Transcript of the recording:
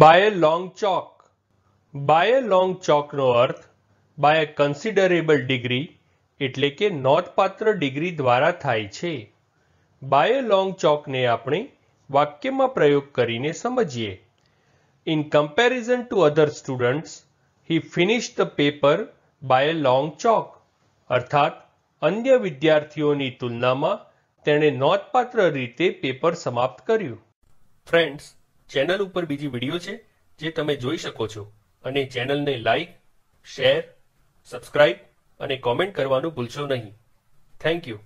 by long chalk by long ચોકનો અર્થ by considerable degree એટલે કે નોંધપાત્ર ડિગ્રી દ્વારા થાય છે બાય લોંગ ચોકને આપણે વાક્યમાં પ્રયોગ કરીને સમજીએ in comparison to other students he finish the paper by long chalk અર્થાત અન્ય વિદ્યાર્થીઓની તુલનામાં તેણે નોંધપાત્ર રીતે પેપર સમાપ્ત કર્યું ફ્રેન્ડ્સ ચેનલ ઉપર બીજી વિડીયો છે જે તમે જોઈ શકો છો અને ચેનલને લાઇક શેર સબસ્ક્રાઇબ અને કોમેન્ટ કરવાનું ભૂલશો નહીં થેન્ક યુ